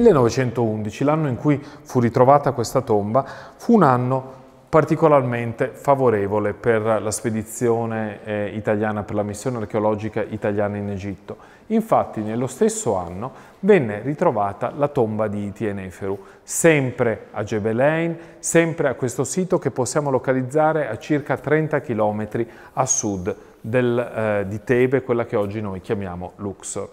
1911, l'anno in cui fu ritrovata questa tomba, fu un anno particolarmente favorevole per la spedizione eh, italiana, per la missione archeologica italiana in Egitto. Infatti nello stesso anno venne ritrovata la tomba di Iti Eneferu, sempre a Gebelein, sempre a questo sito che possiamo localizzare a circa 30 km a sud del, eh, di Tebe, quella che oggi noi chiamiamo Luxor.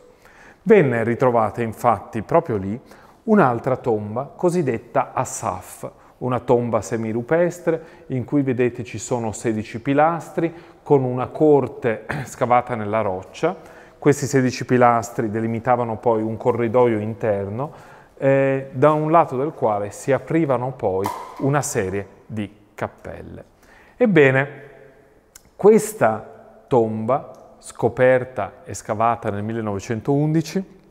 Venne ritrovata infatti proprio lì un'altra tomba cosiddetta Asaf, una tomba semirupestre in cui vedete ci sono 16 pilastri con una corte scavata nella roccia. Questi 16 pilastri delimitavano poi un corridoio interno eh, da un lato del quale si aprivano poi una serie di cappelle. Ebbene, questa tomba, scoperta e scavata nel 1911,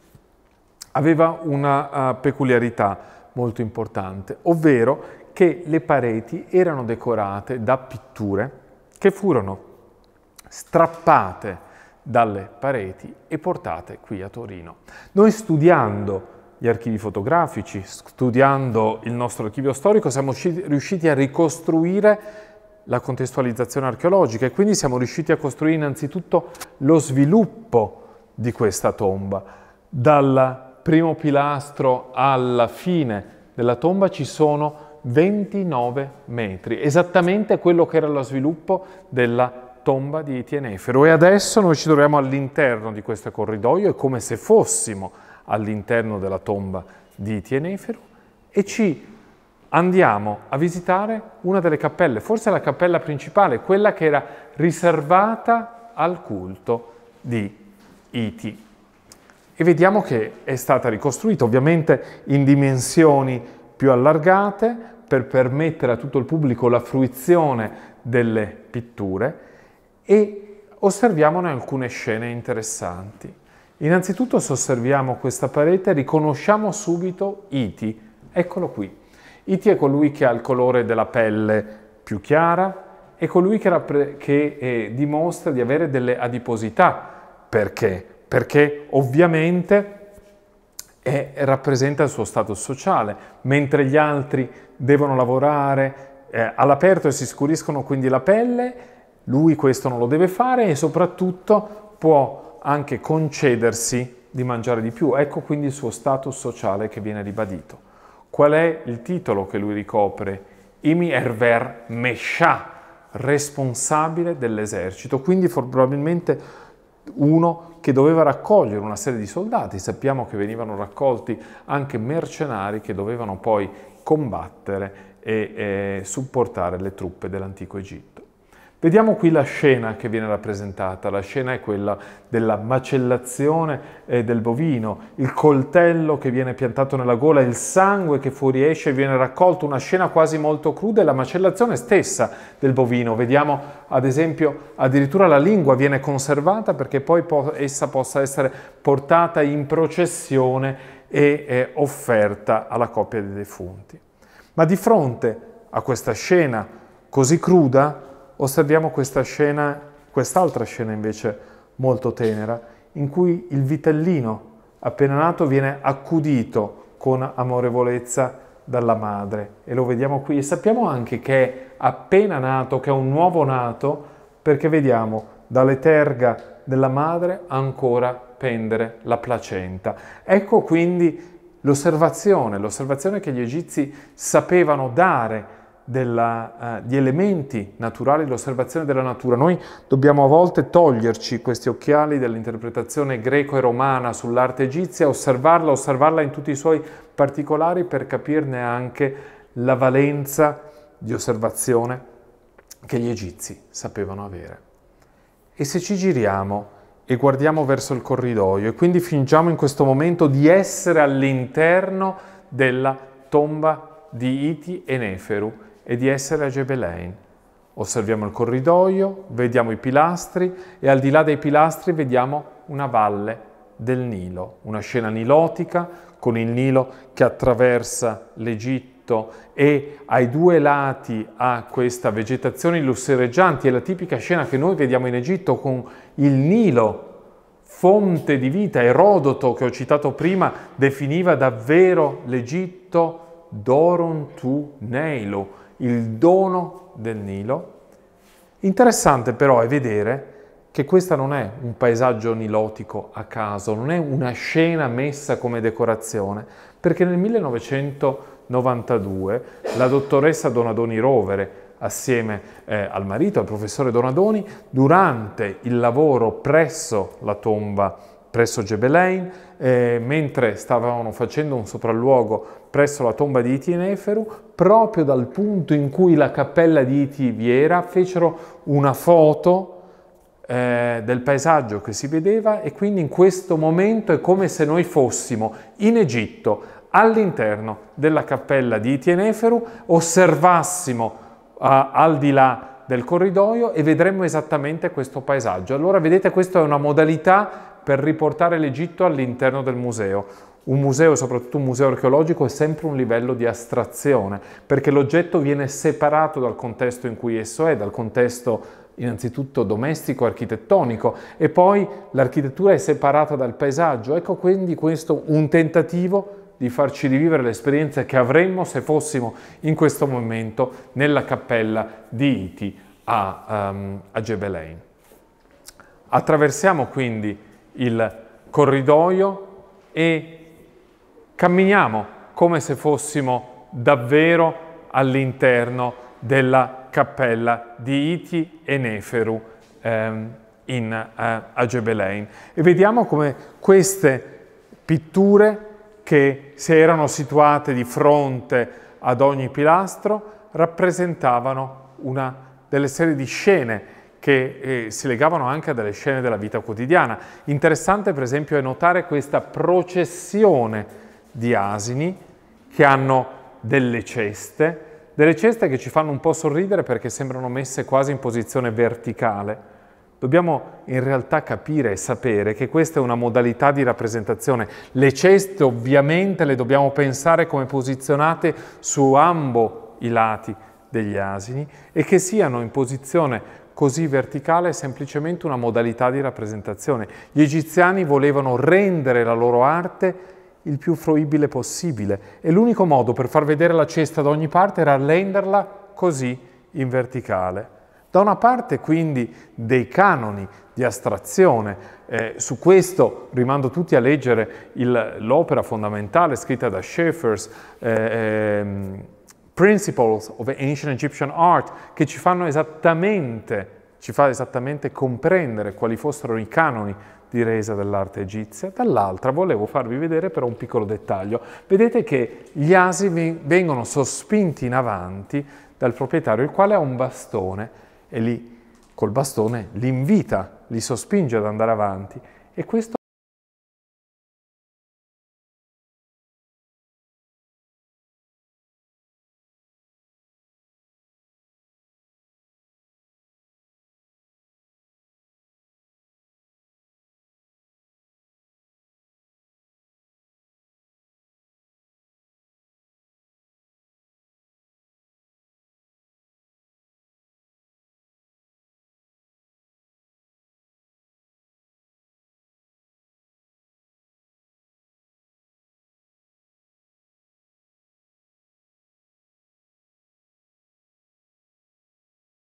aveva una uh, peculiarità molto importante, ovvero che le pareti erano decorate da pitture che furono strappate dalle pareti e portate qui a Torino. Noi studiando gli archivi fotografici, studiando il nostro archivio storico, siamo riusciti a ricostruire la contestualizzazione archeologica e quindi siamo riusciti a costruire innanzitutto lo sviluppo di questa tomba, dalla primo pilastro alla fine della tomba ci sono 29 metri, esattamente quello che era lo sviluppo della tomba di Tienefero. E adesso noi ci troviamo all'interno di questo corridoio, è come se fossimo all'interno della tomba di Tienefero e ci andiamo a visitare una delle cappelle, forse la cappella principale, quella che era riservata al culto di Iti e vediamo che è stata ricostruita ovviamente in dimensioni più allargate per permettere a tutto il pubblico la fruizione delle pitture e osserviamone alcune scene interessanti. Innanzitutto se osserviamo questa parete riconosciamo subito Iti, eccolo qui. Iti è colui che ha il colore della pelle più chiara, è colui che, che eh, dimostra di avere delle adiposità. Perché? perché ovviamente è, rappresenta il suo stato sociale, mentre gli altri devono lavorare eh, all'aperto e si scuriscono quindi la pelle, lui questo non lo deve fare e soprattutto può anche concedersi di mangiare di più. Ecco quindi il suo stato sociale che viene ribadito. Qual è il titolo che lui ricopre? Imi Herver Meshah, responsabile dell'esercito, quindi probabilmente uno che doveva raccogliere una serie di soldati, sappiamo che venivano raccolti anche mercenari che dovevano poi combattere e eh, supportare le truppe dell'antico Egitto. Vediamo qui la scena che viene rappresentata, la scena è quella della macellazione eh, del bovino, il coltello che viene piantato nella gola, il sangue che fuoriesce e viene raccolto, una scena quasi molto cruda e la macellazione stessa del bovino. Vediamo ad esempio addirittura la lingua viene conservata perché poi essa possa essere portata in processione e eh, offerta alla coppia dei defunti. Ma di fronte a questa scena così cruda, osserviamo questa scena, quest'altra scena invece molto tenera, in cui il vitellino appena nato viene accudito con amorevolezza dalla madre e lo vediamo qui e sappiamo anche che è appena nato, che è un nuovo nato, perché vediamo dalle terga della madre ancora pendere la placenta. Ecco quindi l'osservazione, l'osservazione che gli egizi sapevano dare della, eh, di elementi naturali, l'osservazione della natura. Noi dobbiamo a volte toglierci questi occhiali dell'interpretazione greco e romana sull'arte egizia, osservarla, osservarla in tutti i suoi particolari per capirne anche la valenza di osservazione che gli egizi sapevano avere. E se ci giriamo e guardiamo verso il corridoio e quindi fingiamo in questo momento di essere all'interno della tomba di Iti e Neferu e di essere a Gebelein. Osserviamo il corridoio, vediamo i pilastri e al di là dei pilastri vediamo una valle del Nilo, una scena nilotica con il Nilo che attraversa l'Egitto e ai due lati ha questa vegetazione lussereggiante, è la tipica scena che noi vediamo in Egitto con il Nilo, fonte di vita, Erodoto che ho citato prima definiva davvero l'Egitto Doron tu Neilo, il dono del Nilo. Interessante però è vedere che questo non è un paesaggio nilotico a caso, non è una scena messa come decorazione, perché nel 1992 la dottoressa Donadoni Rovere, assieme eh, al marito, al professore Donadoni, durante il lavoro presso la tomba, presso Gebelein, eh, mentre stavano facendo un sopralluogo presso la tomba di Iti Neferu, proprio dal punto in cui la cappella di Iti vi era, fecero una foto eh, del paesaggio che si vedeva e quindi in questo momento è come se noi fossimo in Egitto, all'interno della cappella di Iti Neferu, osservassimo eh, al di là del corridoio e vedremmo esattamente questo paesaggio. Allora vedete questa è una modalità per riportare l'Egitto all'interno del museo. Un museo, soprattutto un museo archeologico, è sempre un livello di astrazione, perché l'oggetto viene separato dal contesto in cui esso è, dal contesto innanzitutto domestico, architettonico, e poi l'architettura è separata dal paesaggio. Ecco quindi questo un tentativo di farci rivivere l'esperienza che avremmo se fossimo in questo momento nella cappella di Iti a, um, a Gebelein. Attraversiamo quindi il corridoio e camminiamo come se fossimo davvero all'interno della cappella di Iti e Neferu ehm, in, eh, a Gebelein. E vediamo come queste pitture che si erano situate di fronte ad ogni pilastro rappresentavano una delle serie di scene che eh, si legavano anche a delle scene della vita quotidiana. Interessante per esempio è notare questa processione di asini che hanno delle ceste, delle ceste che ci fanno un po' sorridere perché sembrano messe quasi in posizione verticale. Dobbiamo in realtà capire e sapere che questa è una modalità di rappresentazione. Le ceste ovviamente le dobbiamo pensare come posizionate su ambo i lati degli asini e che siano in posizione così verticale è semplicemente una modalità di rappresentazione. Gli egiziani volevano rendere la loro arte il più fruibile possibile e l'unico modo per far vedere la cesta da ogni parte era renderla così in verticale. Da una parte quindi dei canoni di astrazione, eh, su questo rimando tutti a leggere l'opera fondamentale scritta da Schaefers, eh, ehm, Principles of Ancient Egyptian Art, che ci fanno esattamente, ci fa esattamente comprendere quali fossero i canoni di resa dell'arte egizia, dall'altra volevo farvi vedere però un piccolo dettaglio. Vedete che gli asi vengono sospinti in avanti dal proprietario, il quale ha un bastone e lì col bastone li invita, li sospinge ad andare avanti e questo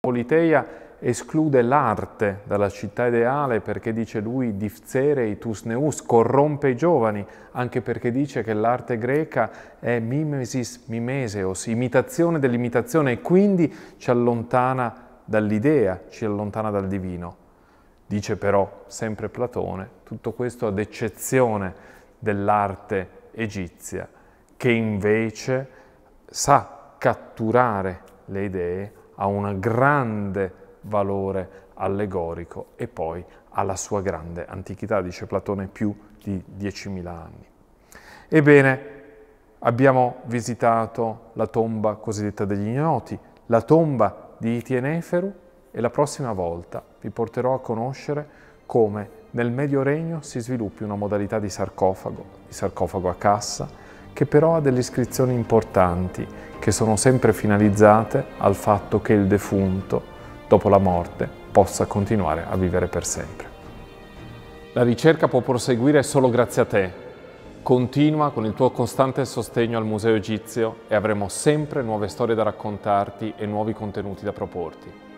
Politeia esclude l'arte dalla città ideale perché dice lui difzerei tus neus, corrompe i giovani, anche perché dice che l'arte greca è mimesis mimeseos, imitazione dell'imitazione e quindi ci allontana dall'idea, ci allontana dal divino. Dice però sempre Platone, tutto questo ad eccezione dell'arte egizia, che invece sa catturare le idee ha un grande valore allegorico e poi ha la sua grande antichità, dice Platone, più di 10.000 anni. Ebbene, abbiamo visitato la tomba cosiddetta degli ignoti, la tomba di Itieneferu e la prossima volta vi porterò a conoscere come nel Medio Regno si sviluppi una modalità di sarcofago, di sarcofago a cassa, che però ha delle iscrizioni importanti, che sono sempre finalizzate al fatto che il defunto, dopo la morte, possa continuare a vivere per sempre. La ricerca può proseguire solo grazie a te. Continua con il tuo costante sostegno al Museo Egizio e avremo sempre nuove storie da raccontarti e nuovi contenuti da proporti.